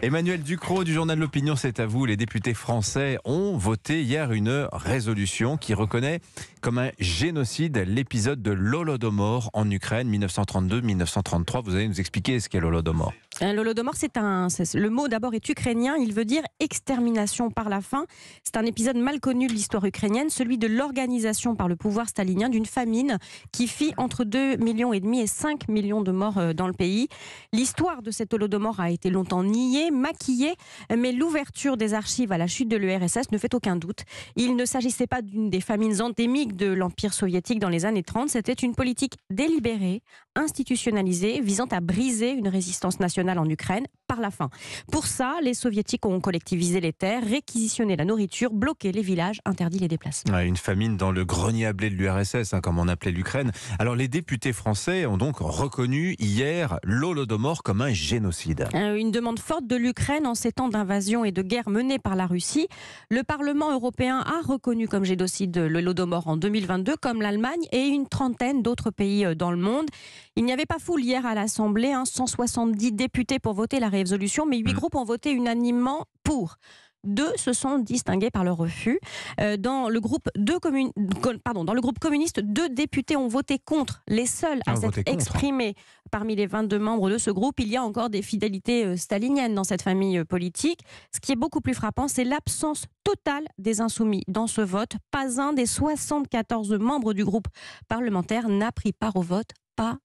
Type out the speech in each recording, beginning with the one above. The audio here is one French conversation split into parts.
Emmanuel Ducrot du journal L'Opinion, c'est à vous. Les députés français ont voté hier une résolution qui reconnaît comme un génocide l'épisode de l'Holodomor en Ukraine 1932-1933. Vous allez nous expliquer ce qu'est l'Holodomor. Euh, L'Holodomor, c'est un. Le mot d'abord est ukrainien, il veut dire extermination par la faim. C'est un épisode mal connu de l'histoire ukrainienne, celui de l'organisation par le pouvoir stalinien d'une famine qui fit entre 2,5 millions et demi et 5 millions de morts euh, dans le pays. L'histoire de cet Holodomor a été longtemps niée, maquillée, mais l'ouverture des archives à la chute de l'URSS ne fait aucun doute. Il ne s'agissait pas d'une des famines endémiques de l'Empire soviétique dans les années 30, c'était une politique délibérée, institutionnalisée, visant à briser une résistance nationale en Ukraine par la fin. Pour ça, les soviétiques ont collectivisé les terres, réquisitionné la nourriture, bloqué les villages, interdit les déplacements. une famine dans le grenier à blé de l'URSS, hein, comme on appelait l'Ukraine. Alors les députés français ont donc reconnu hier l'Holodomor comme un génocide. Euh, une demande forte de l'Ukraine en ces temps d'invasion et de guerre menée par la Russie. Le Parlement européen a reconnu comme génocide l'Holodomor en 2022, comme l'Allemagne et une trentaine d'autres pays euh, dans le monde. Il n'y avait pas foule hier à l'Assemblée, hein, 170 députés pour voter la résolution, mais huit mm. groupes ont voté unanimement pour. Deux se sont distingués par leur refus. Euh, dans, le groupe Pardon, dans le groupe communiste, deux députés ont voté contre. Les seuls à s'être exprimés parmi les 22 membres de ce groupe, il y a encore des fidélités euh, staliniennes dans cette famille euh, politique. Ce qui est beaucoup plus frappant, c'est l'absence totale des insoumis dans ce vote. Pas un des 74 membres du groupe parlementaire n'a pris part au vote. Pas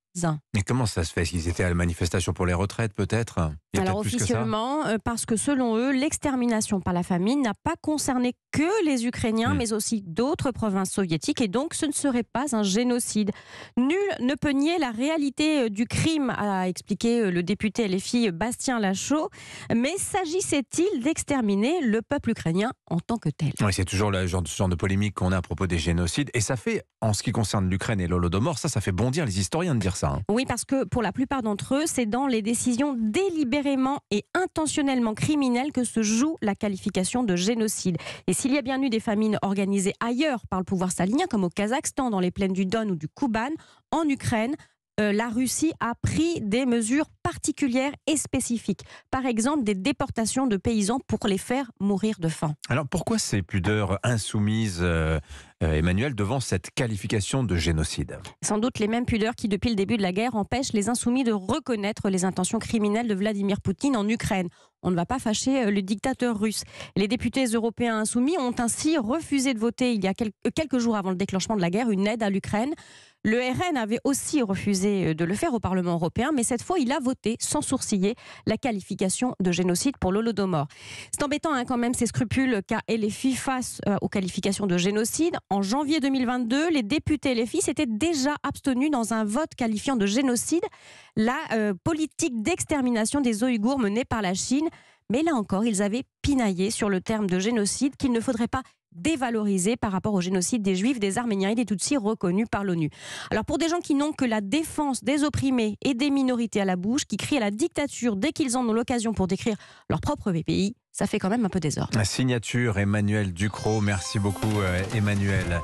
mais comment ça se fait S'ils étaient à la manifestation pour les retraites, peut-être Alors officiellement, euh, parce que selon eux, l'extermination par la famine n'a pas concerné que les Ukrainiens, hmm. mais aussi d'autres provinces soviétiques, et donc ce ne serait pas un génocide. Nul ne peut nier la réalité euh, du crime, a expliqué euh, le député LFI Bastien Lachaud. Mais s'agissait-il d'exterminer le peuple ukrainien en tant que tel c'est toujours le genre, genre de polémique qu'on a à propos des génocides, et ça fait, en ce qui concerne l'Ukraine et l'Holodomor, ça, ça fait bondir les historiens de dire ça. Hein. Oui, parce que pour la plupart d'entre eux, c'est dans les décisions délibérément et intentionnellement criminelles que se joue la qualification de génocide. Et s'il y a bien eu des famines organisées ailleurs par le pouvoir salien, comme au Kazakhstan, dans les plaines du Don ou du Kouban, en Ukraine, euh, la Russie a pris des mesures particulières et spécifiques. Par exemple, des déportations de paysans pour les faire mourir de faim. Alors pourquoi ces pudeurs insoumises euh, euh, Emmanuel, devant cette qualification de génocide. Sans doute les mêmes pudeurs qui, depuis le début de la guerre, empêchent les insoumis de reconnaître les intentions criminelles de Vladimir Poutine en Ukraine. On ne va pas fâcher le dictateur russe. Les députés européens insoumis ont ainsi refusé de voter il y a quelques jours avant le déclenchement de la guerre une aide à l'Ukraine. Le RN avait aussi refusé euh, de le faire au Parlement européen, mais cette fois, il a voté sans sourciller la qualification de génocide pour l'Holodomor. C'est embêtant hein, quand même ces scrupules qu'a LFI face euh, aux qualifications de génocide. En janvier 2022, les députés LFI s'étaient déjà abstenus dans un vote qualifiant de génocide la euh, politique d'extermination des Ouïghours menée par la Chine. Mais là encore, ils avaient pinaillé sur le terme de génocide qu'il ne faudrait pas dévalorisé par rapport au génocide des Juifs, des Arméniens et des Tutsis reconnus par l'ONU. Alors pour des gens qui n'ont que la défense des opprimés et des minorités à la bouche, qui crient à la dictature dès qu'ils en ont l'occasion pour décrire leur propre pays, ça fait quand même un peu désordre. signature Emmanuel Ducrot, merci beaucoup euh, Emmanuel.